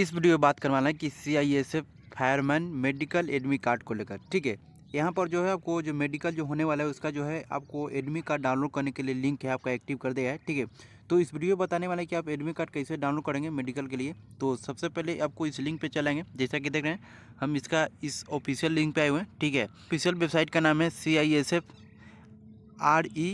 इस वीडियो में बात करवाना है कि C I S F fireman medical admit card को लेकर ठीक है यहाँ पर जो है आपको जो मेडिकल जो होने वाला है उसका जो है आपको एडमी कार्ड डाउनलोड करने के लिए लिंक है आपका एक्टिव कर दिया है ठीक है तो इस वीडियो बताने वाला है कि आप एडमी कार्ड कैसे डाउनलोड करेंगे मेडिकल के लिए तो सबसे पहले आपको इस लिंक पे चलाएंगे जैसा कि देख रहे हैं हम इसका इस ऑफिशियल लिंक पे आए हुए हैं ठीक है ऑफिशियल वेबसाइट का नाम है C I S F R E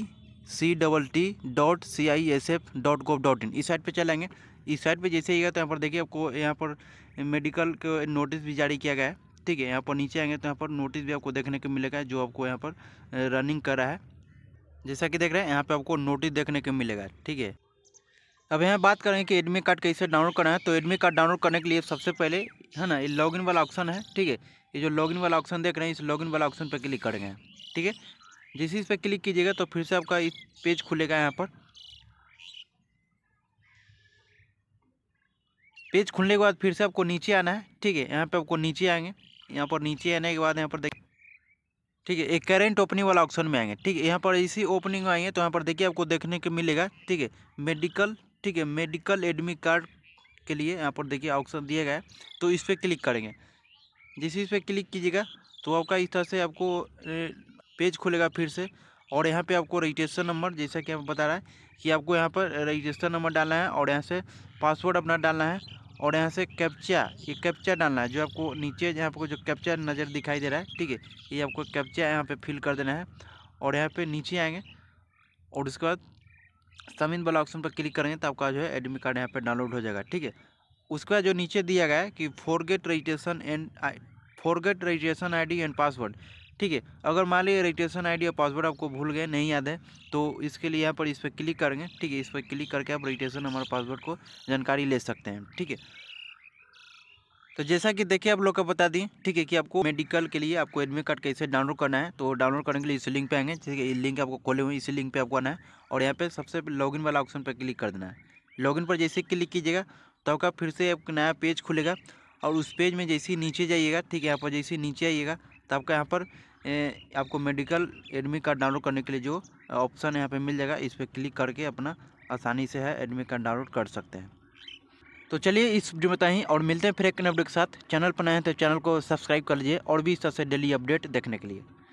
C double T dot C I S F dot gov dot in इस साइट पर चलाएंगे इस साइड पे जैसे आएगा तो यहाँ पर देखिए आपको यहाँ पर मेडिकल के नोटिस भी जारी किया गया है ठीक है यहाँ पर नीचे आएंगे तो यहाँ पर नोटिस भी आपको देखने को मिलेगा जो आपको यहाँ पर रनिंग कर रहा है जैसा कि देख रहे हैं यहाँ पर आपको नोटिस देखने को मिलेगा ठीक है अब यहाँ बात करेंगे कि एडमिट कार्ड कैसे डाउनलोड करना है तो एडमिट कार्ड डाउनलोड करने के लिए सबसे पहले है ना ये लॉगिन वाला ऑप्शन है ठीक है ये जो लॉगिन वाला ऑप्शन देख रहे हैं इस लॉगिन वाला ऑप्शन पर क्लिक करेंगे ठीक है जैसे इस पर क्लिक कीजिएगा तो फिर से आपका इस पेज खुलेगा यहाँ पर पेज खुलने के बाद फिर से आपको नीचे आना है ठीक है यहाँ पे आपको नीचे आएंगे यहाँ पर नीचे आने के बाद यहाँ पर देख ठीक है एक करेंट ओपनिंग वाला ऑप्शन में आएंगे ठीक है यहाँ पर इसी ओपनिंग आएंगे तो यहाँ पर देखिए आपको देखने को मिलेगा ठीक है मेडिकल ठीक है मेडिकल एडमिट कार्ड के लिए यहाँ पर देखिए ऑप्शन दिया गया है तो इस पर क्लिक करेंगे जैसे इस पर क्लिक कीजिएगा तो आपका इस तरह से आपको पेज खुलेगा फिर से और यहाँ पे आपको रजिस्ट्रेशन नंबर जैसा कि आप बता रहा है कि आपको यहाँ पर रजिस्ट्रेशन नंबर डालना है और यहाँ से पासवर्ड अपना डालना है और यहाँ से कैप्चा ये कैप्चा डालना है जो आपको नीचे यहाँ पर जो कैप्चा नज़र दिखाई दे रहा है ठीक है ये आपको कैप्चा यहाँ पे फिल कर देना है और यहाँ पे नीचे आएंगे और उसके बाद समीन वाला ऑप्शन पर क्लिक करेंगे तो आपका जो है एडमिट कार्ड यहाँ पर डाउनलोड हो जाएगा ठीक है उसके बाद जो नीचे दिया गया है कि forget registration and forget registration ID and password ठीक है अगर मान लीजिए रजिस्ट्रेशन आईडी और पासवर्ड आपको भूल गए नहीं याद है तो इसके लिए यहाँ पर इस पर क्लिक करेंगे ठीक है इस पर क्लिक करके आप रजिस्ट्रेशन नंबर पासवर्ड को जानकारी ले सकते हैं ठीक है तो जैसा कि देखिए आप लोग का बता दें ठीक है कि आपको मेडिकल के लिए आपको एडमिट कार्ड कैसे डाउनलोड करना है तो डाउनलोड करने के लिए इसी लिंक पे आएंगे ठीक है लिंक आपको खोले हुए इसी लिंक पे आपको आना है और यहाँ पे सबसे लॉगिन वाला ऑप्शन पर क्लिक कर देना है लॉगिन पर जैसे क्लिक कीजिएगा तो आपका फिर से एक नया पेज खुलेगा और उस पेज में जैसे ही नीचे जाइएगा ठीक है यहाँ पर जैसे नीचे आइएगा तो आपका यहाँ पर आपको मेडिकल एडमिट कार्ड डाउनलोड करने के लिए जो ऑप्शन यहाँ पे मिल जाएगा इस पर क्लिक करके अपना आसानी से है एडमिट कार्ड डाउनलोड कर सकते हैं तो चलिए इस वीडियो में ही और मिलते हैं फिर एक नए अपडेट के साथ चैनल पर नए हैं तो चैनल को सब्सक्राइब कर लीजिए और भी इस तरह से डेली अपडेट देखने के लिए